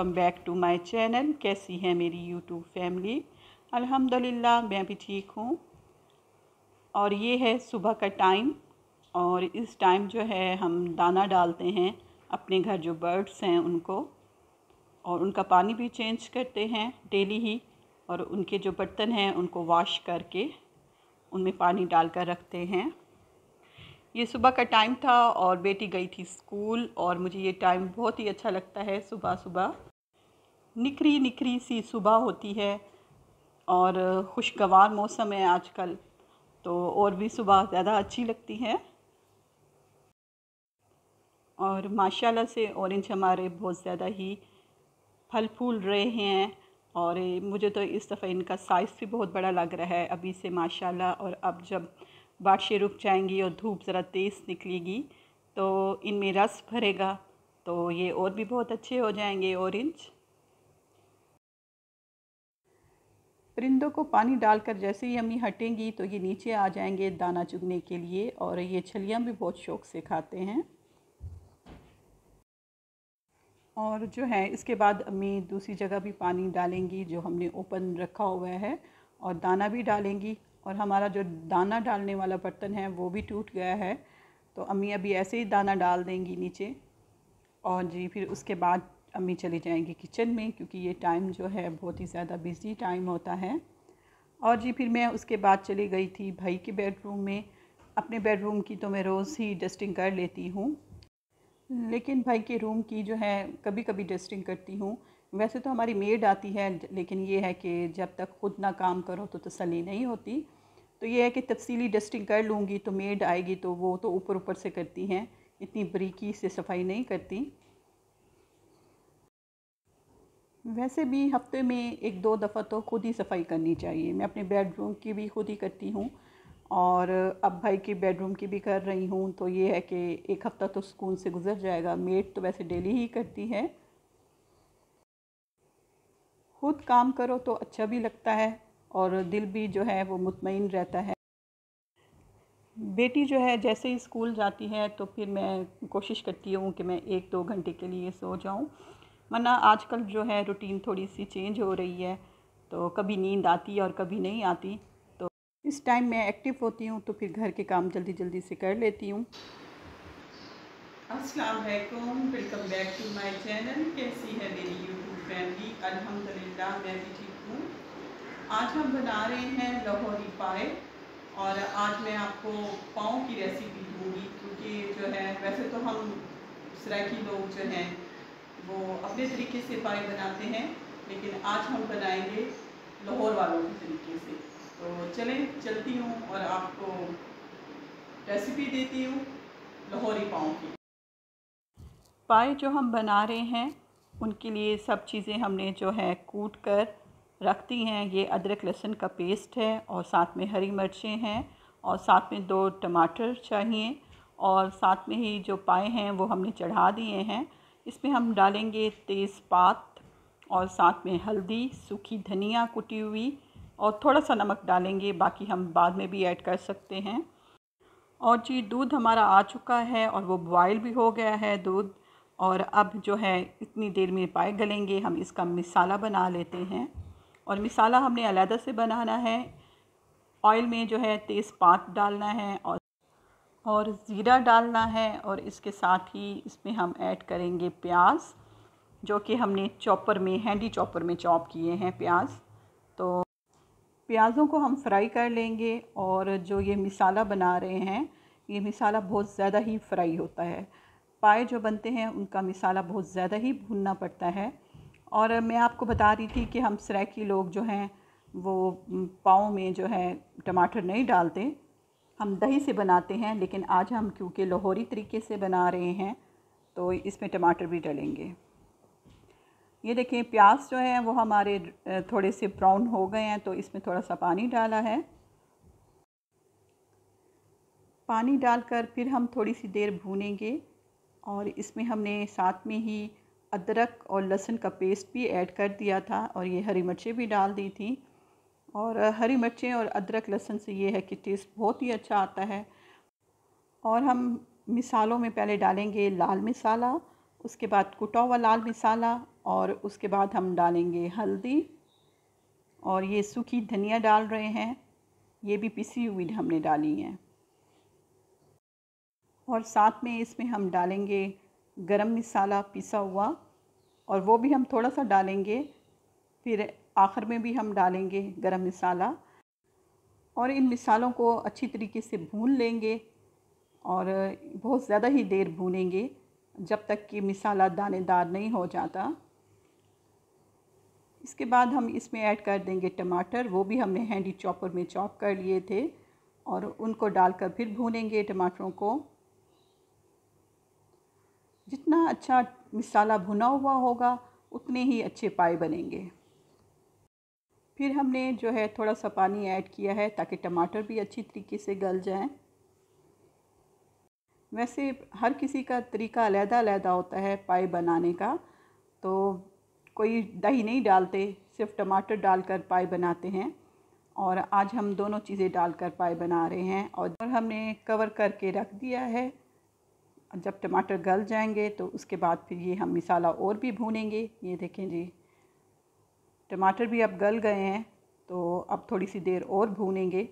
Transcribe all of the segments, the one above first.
welcome back to my channel कैसी है मेरी यूट्यूब फैमिली अल्हम्दुलिल्लाह मैं भी ठीक हूँ और ये है सुबह का टाइम और इस टाइम जो है हम दाना डालते हैं अपने घर जो बर्ड्स हैं उनको और उनका पानी भी चेंज करते हैं डेली ही और उनके जो बर्तन हैं उनको वॉश करके उनमें पानी डाल कर रखते हैं ये सुबह का टाइम था और बेटी गई थी स्कूल और मुझे ये टाइम बहुत ही अच्छा लगता है सुबह सुबह निकरी निकरी सी सुबह होती है और खुशगवार मौसम है आजकल तो और भी सुबह ज़्यादा अच्छी लगती है और माशाल्लाह से ऑरेंज हमारे बहुत ज़्यादा ही फल फूल रहे हैं और मुझे तो इस दफ़ा इनका साइज़ भी बहुत बड़ा लग रहा है अभी से माशाल्लाह और अब जब बारिशें रुक जाएंगी और धूप ज़रा तेज़ निकलेगी तो इनमें रस भरेगा तो ये और भी बहुत अच्छे हो जाएंगे ऑरेंज परिंदों को पानी डालकर जैसे ही अम्मी हटेंगी तो ये नीचे आ जाएंगे दाना चुगने के लिए और ये छलियाँ भी बहुत शौक से खाते हैं और जो है इसके बाद अम्मी दूसरी जगह भी पानी डालेंगी जो हमने ओपन रखा हुआ है और दाना भी डालेंगी और हमारा जो दाना डालने वाला बर्तन है वो भी टूट गया है तो अम्मी अभी ऐसे ही दाना डाल देंगी नीचे और जी फिर उसके बाद अम्मी चली जाएंगी किचन में क्योंकि ये टाइम जो है बहुत ही ज़्यादा बिज़ी टाइम होता है और जी फिर मैं उसके बाद चली गई थी भाई के बेडरूम में अपने बेडरूम की तो मैं रोज़ ही डस्टिंग कर लेती हूँ लेकिन भाई के रूम की जो है कभी कभी डस्टिंग करती हूँ वैसे तो हमारी मेड आती है लेकिन ये है कि जब तक खुद ना काम करो तो तसली नहीं होती तो ये है कि तफसीली डस्टिंग कर लूँगी तो मेड आएगी तो वो तो ऊपर ऊपर से करती हैं इतनी बरीकी से सफाई नहीं करती वैसे भी हफ्ते में एक दो दफ़ा तो खुद ही सफाई करनी चाहिए मैं अपने बेडरूम की भी खुद ही करती हूँ और अब भाई के बेडरूम की भी कर रही हूँ तो ये है कि एक हफ़्ता तो सुकून से गुजर जाएगा मेड तो वैसे डेली ही करती है खुद काम करो तो अच्छा भी लगता है और दिल भी जो है वो मुतमिन रहता है बेटी जो है जैसे ही स्कूल जाती है तो फिर मैं कोशिश करती हूँ कि मैं एक दो घंटे के लिए सो जाऊँ वरना आजकल जो है रूटीन थोड़ी सी चेंज हो रही है तो कभी नींद आती है और कभी नहीं आती तो इस टाइम मैं एक्टिव होती हूँ तो फिर घर के काम जल्दी जल्दी से कर लेती हूँ Aslam welcome back to my channel कैसी है मेरी यूट्यूब फैमिली अल्हम्दुलिल्लाह मैं भी ठीक हूँ आज हम बना रहे हैं लाहौरी पाए और आज मैं आपको पाँव की रेसिपी दूँगी क्योंकि जो है वैसे तो हम सराकी लोग जो हैं वो अपने तरीके से पाए बनाते हैं लेकिन आज हम बनाएंगे लाहौर वालों के तरीके से तो चलें चलती हूँ और आपको रेसिपी देती हूँ लाहौरी पाँव की पाए जो हम बना रहे हैं उनके लिए सब चीज़ें हमने जो है कूट कर रखती हैं ये अदरक लहसुन का पेस्ट है और साथ में हरी मिर्चें हैं और साथ में दो टमाटर चाहिए और साथ में ही जो पाए हैं वो हमने चढ़ा दिए हैं इसमें हम डालेंगे तेज़पात और साथ में हल्दी सूखी धनिया कुटी हुई और थोड़ा सा नमक डालेंगे बाकी हम बाद में भी ऐड कर सकते हैं और जी दूध हमारा आ चुका है और वो बॉयल भी हो गया है दूध और अब जो है इतनी देर में पाए गलेंगे हम इसका मिसाला बना लेते हैं और मिसाला हमने अलहदा से बनाना है ऑयल में जो है तेज़ पात डालना है और और ज़ीरा डालना है और इसके साथ ही इसमें हम ऐड करेंगे प्याज जो कि हमने चॉपर में हैंडी चॉपर में चॉप किए हैं प्याज तो प्याज़ों को हम फ्राई कर लेंगे और जो ये मिसाला बना रहे हैं ये मिसाला बहुत ज़्यादा ही फ्राई होता है पाए जो बनते हैं उनका मिसाला बहुत ज़्यादा ही भूनना पड़ता है और मैं आपको बता रही थी कि हम सरेकी लोग जो हैं वो पाओ में जो है टमाटर नहीं डालते हम दही से बनाते हैं लेकिन आज हम क्योंकि लाहौरी तरीके से बना रहे हैं तो इसमें टमाटर भी डलेंगे ये देखें प्याज जो है वो हमारे थोड़े से ब्राउन हो गए हैं तो इसमें थोड़ा सा पानी डाला है पानी डालकर फिर हम थोड़ी सी देर भूनेंगे और इसमें हमने साथ में ही अदरक और लहसुन का पेस्ट भी ऐड कर दिया था और ये हरी मिर्चें भी डाल दी थी और हरी मिर्चें और अदरक लहसुन से ये है कि टेस्ट बहुत ही अच्छा आता है और हम मिसालों में पहले डालेंगे लाल मिसाला उसके बाद कुटा हुआ लाल मिसाला और उसके बाद हम डालेंगे हल्दी और ये सूखी धनिया डाल रहे हैं ये भी पिसी हुई हमने डाली है और साथ में इसमें हम डालेंगे गरम मिसाला पिसा हुआ और वो भी हम थोड़ा सा डालेंगे फिर आखिर में भी हम डालेंगे गरम मसाला और इन मिसालों को अच्छी तरीके से भून लेंगे और बहुत ज़्यादा ही देर भूनेंगे जब तक कि मिसाला दानेदार नहीं हो जाता इसके बाद हम इसमें ऐड कर देंगे टमाटर वो भी हमने हैंडी चॉपर में चॉप कर लिए थे और उनको डालकर फिर भूनेंगे टमाटरों को जितना अच्छा मिसाला भुना हुआ होगा उतने ही अच्छे पाए बनेंगे फिर हमने जो है थोड़ा सा पानी ऐड किया है ताकि टमाटर भी अच्छी तरीके से गल जाएं वैसे हर किसी का तरीका अलहदा अलहदा होता है पाए बनाने का तो कोई दही नहीं डालते सिर्फ टमाटर डालकर पाए बनाते हैं और आज हम दोनों चीज़ें डालकर पाए बना रहे हैं और हमने कवर करके रख दिया है जब टमाटर गल जाएंगे तो उसके बाद फिर ये हम मिसाला और भी भूनेंगे ये देखें जी टमाटर भी अब गल गए हैं तो अब थोड़ी सी देर और भूनेंगे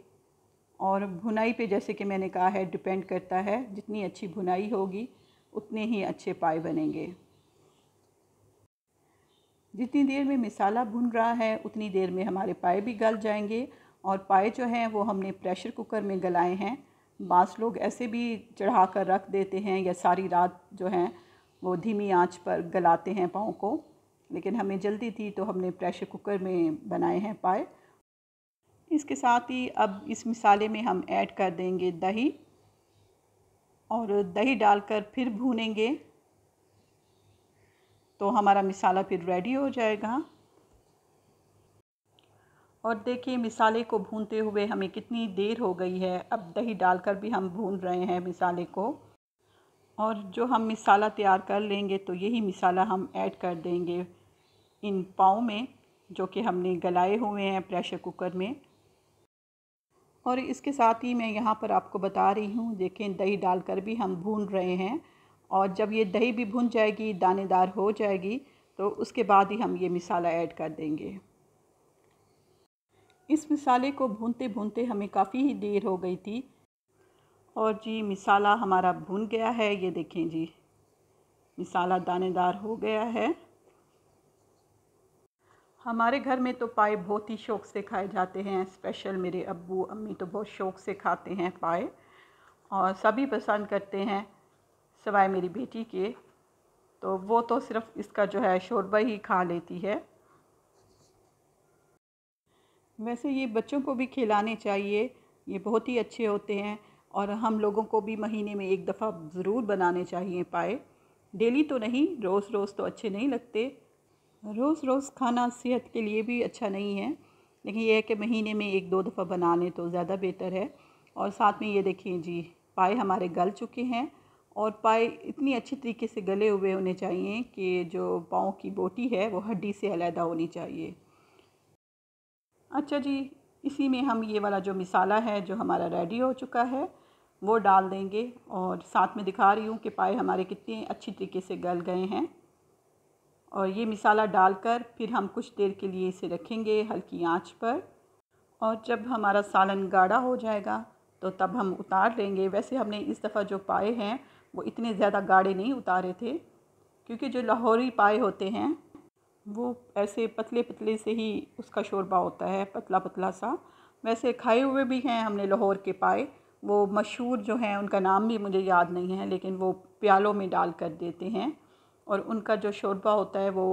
और भुनाई पे जैसे कि मैंने कहा है डिपेंड करता है जितनी अच्छी भुनाई होगी उतने ही अच्छे पाए बनेंगे जितनी देर में मिसाला भुन रहा है उतनी देर में हमारे पाए भी गल जाएंगे और पाए जो हैं वो हमने प्रेशर कुकर में गलाए हैं बास लोग ऐसे भी चढ़ा कर रख देते हैं या सारी रात जो हैं वो धीमी आंच पर गलाते हैं पाँव को लेकिन हमें जल्दी थी तो हमने प्रेशर कुकर में बनाए हैं पाए इसके साथ ही अब इस मसाले में हम ऐड कर देंगे दही और दही डालकर फिर भूनेंगे तो हमारा मसाला फिर रेडी हो जाएगा और देखिए मिसाले को भूनते हुए हमें कितनी देर हो गई है अब दही डालकर भी हम भून रहे हैं मिसाले को और जो हम मिसाला तैयार कर लेंगे तो यही मिसाला हम ऐड कर देंगे इन पाँव में जो कि हमने गलाए हुए हैं प्रेशर कुकर में और इसके साथ ही मैं यहाँ पर आपको बता रही हूँ देखें दही डालकर भी हम भून रहे हैं और जब ये दही भी भून जाएगी दानेदार हो जाएगी तो उसके बाद ही हम ये मिसाला ऐड कर देंगे इस मिसाले को भूनते भूनते हमें काफ़ी ही देर हो गई थी और जी मिसाला हमारा भून गया है ये देखें जी मिसाला दानेदार हो गया है हमारे घर में तो पाए बहुत ही शौक़ से खाए जाते हैं स्पेशल मेरे अब्बू अम्मी तो बहुत शौक़ से खाते हैं पाए और सभी पसंद करते हैं सवाए मेरी बेटी के तो वो तो सिर्फ इसका जो है शोरबा ही खा लेती है वैसे ये बच्चों को भी खिलाने चाहिए ये बहुत ही अच्छे होते हैं और हम लोगों को भी महीने में एक दफ़ा ज़रूर बनाने चाहिए पाए डेली तो नहीं रोज़ रोज़ तो अच्छे नहीं लगते रोज़ रोज़ खाना सेहत के लिए भी अच्छा नहीं है लेकिन यह है कि महीने में एक दो दफ़ा बना लें तो ज़्यादा बेहतर है और साथ में ये देखिए जी पाए हमारे गल चुके हैं और पाए इतनी अच्छी तरीके से गले हुए होने चाहिए कि जो पाँव की बोटी है वो हड्डी से अलहदा होनी चाहिए अच्छा जी इसी में हम ये वाला जो मिसाला है जो हमारा रेडी हो चुका है वो डाल देंगे और साथ में दिखा रही हूँ कि पाए हमारे कितने अच्छी तरीके से गल गए हैं और ये मिसाला डालकर फिर हम कुछ देर के लिए इसे रखेंगे हल्की आंच पर और जब हमारा सालन गाढ़ा हो जाएगा तो तब हम उतार लेंगे वैसे हमने इस दफ़ा जो पाए हैं वो इतने ज़्यादा गाढ़े नहीं उतारे थे क्योंकि जो लाहौरी पाए होते हैं वो ऐसे पतले पतले से ही उसका शोरबा होता है पतला पतला सा वैसे खाए हुए भी हैं हमने लाहौर के पाए वो मशहूर जो हैं उनका नाम भी मुझे याद नहीं है लेकिन वो प्यालों में डाल कर देते हैं और उनका जो शोरबा होता है वो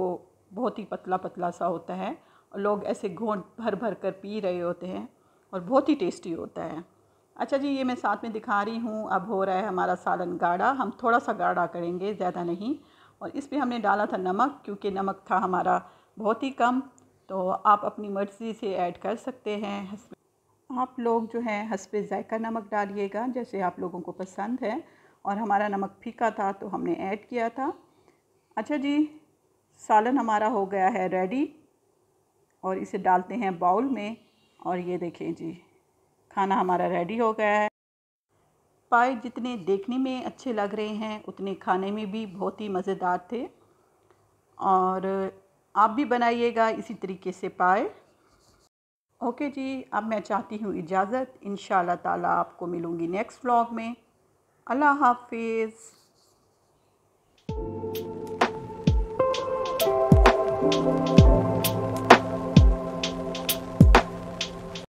बहुत ही पतला पतला सा होता है और लोग ऐसे घोंट भर भर कर पी रहे होते हैं और बहुत ही टेस्टी होता है अच्छा जी ये मैं साथ में दिखा रही हूँ अब हो रहा है हमारा सालन गाढ़ा हम थोड़ा सा गाढ़ा करेंगे ज़्यादा नहीं और इस पर हमने डाला था नमक क्योंकि नमक था हमारा बहुत ही कम तो आप अपनी मर्ज़ी से ऐड कर सकते हैं आप लोग जो है हंसपे जायका नमक डालिएगा जैसे आप लोगों को पसंद है और हमारा नमक फीका था तो हमने ऐड किया था अच्छा जी सालन हमारा हो गया है रेडी और इसे डालते हैं बाउल में और ये देखें जी खाना हमारा रेडी हो गया है पाए जितने देखने में अच्छे लग रहे हैं उतने खाने में भी बहुत ही मज़ेदार थे और आप भी बनाइएगा इसी तरीके से पाए ओके जी अब मैं चाहती हूँ इजाज़त इन ताला आपको मिलूँगी नेक्स्ट व्लॉग में अल्लाह हाफिज़